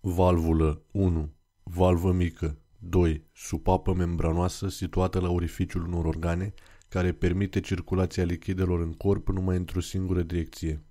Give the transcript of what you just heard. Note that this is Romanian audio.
valvulă 1, valvă mică, 2. Supapă membranoasă situată la orificiul unor organe care permite circulația lichidelor în corp numai într-o singură direcție.